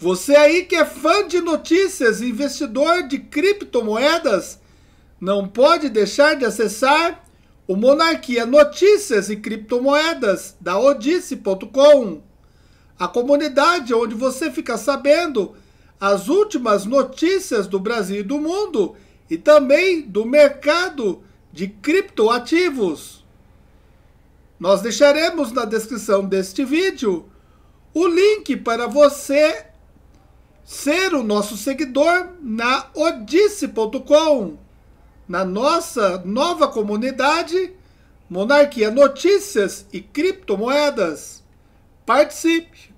Você aí que é fã de notícias, investidor de criptomoedas, não pode deixar de acessar o Monarquia Notícias e Criptomoedas da Odisse.com, a comunidade onde você fica sabendo as últimas notícias do Brasil e do mundo e também do mercado de criptoativos. Nós deixaremos na descrição deste vídeo o link para você ser o nosso seguidor na odisse.com, na nossa nova comunidade Monarquia Notícias e Criptomoedas. Participe!